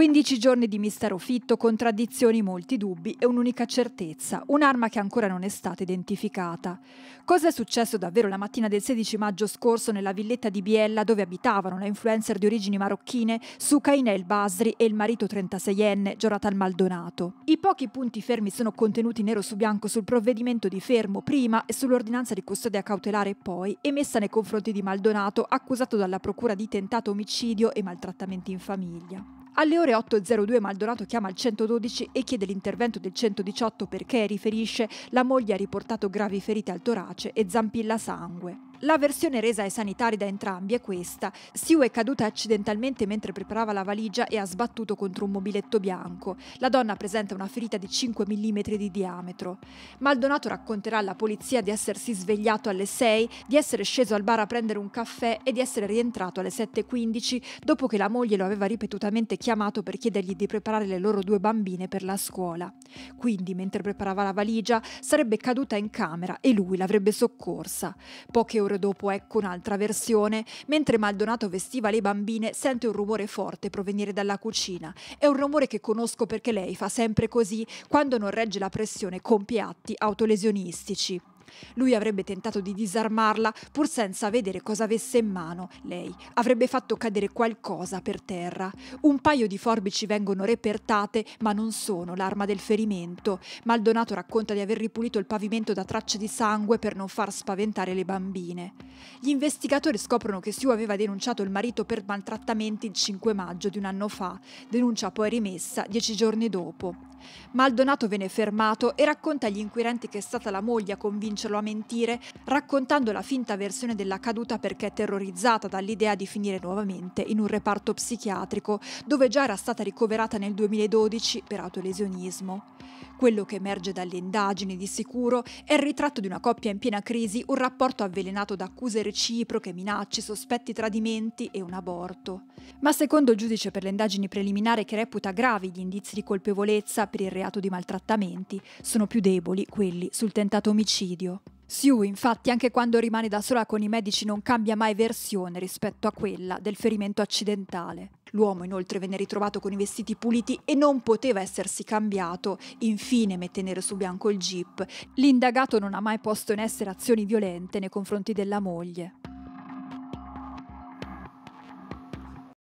15 giorni di mistero fitto, contraddizioni, molti dubbi e un'unica certezza, un'arma che ancora non è stata identificata. Cosa è successo davvero la mattina del 16 maggio scorso nella villetta di Biella dove abitavano la influencer di origini marocchine Sukaina El Basri e il marito 36enne Jonathan Maldonato? I pochi punti fermi sono contenuti nero su bianco sul provvedimento di fermo prima e sull'ordinanza di custodia cautelare poi emessa nei confronti di Maldonato accusato dalla procura di tentato omicidio e maltrattamenti in famiglia. Alle ore 8.02 Maldonato chiama il 112 e chiede l'intervento del 118 perché, riferisce, la moglie ha riportato gravi ferite al torace e zampilla sangue. La versione resa ai sanitari da entrambi è questa. Siu è caduta accidentalmente mentre preparava la valigia e ha sbattuto contro un mobiletto bianco. La donna presenta una ferita di 5 mm di diametro. Maldonato racconterà alla polizia di essersi svegliato alle 6, di essere sceso al bar a prendere un caffè e di essere rientrato alle 7.15 dopo che la moglie lo aveva ripetutamente chiamato per chiedergli di preparare le loro due bambine per la scuola. Quindi, mentre preparava la valigia, sarebbe caduta in camera e lui l'avrebbe soccorsa. Poche ore ore dopo ecco un'altra versione. Mentre Maldonato vestiva le bambine, sente un rumore forte provenire dalla cucina. È un rumore che conosco perché lei fa sempre così, quando non regge la pressione compie atti autolesionistici. Lui avrebbe tentato di disarmarla pur senza vedere cosa avesse in mano. Lei avrebbe fatto cadere qualcosa per terra. Un paio di forbici vengono repertate, ma non sono l'arma del ferimento. Maldonato racconta di aver ripulito il pavimento da tracce di sangue per non far spaventare le bambine. Gli investigatori scoprono che Sue aveva denunciato il marito per maltrattamenti il 5 maggio di un anno fa, denuncia poi rimessa dieci giorni dopo. Maldonato viene fermato e racconta agli inquirenti che è stata la moglie a convincerlo a mentire, raccontando la finta versione della caduta perché è terrorizzata dall'idea di finire nuovamente in un reparto psichiatrico, dove già era stata ricoverata nel 2012 per autolesionismo. Quello che emerge dalle indagini di sicuro è il ritratto di una coppia in piena crisi, un rapporto avvelenato da accuse reciproche, minacce, sospetti tradimenti e un aborto. Ma secondo il giudice per le indagini preliminari che reputa gravi gli indizi di colpevolezza, per il reato di maltrattamenti, sono più deboli quelli sul tentato omicidio. Sue, infatti, anche quando rimane da sola con i medici non cambia mai versione rispetto a quella del ferimento accidentale. L'uomo inoltre venne ritrovato con i vestiti puliti e non poteva essersi cambiato, infine mette nero su bianco il jeep. L'indagato non ha mai posto in essere azioni violente nei confronti della moglie.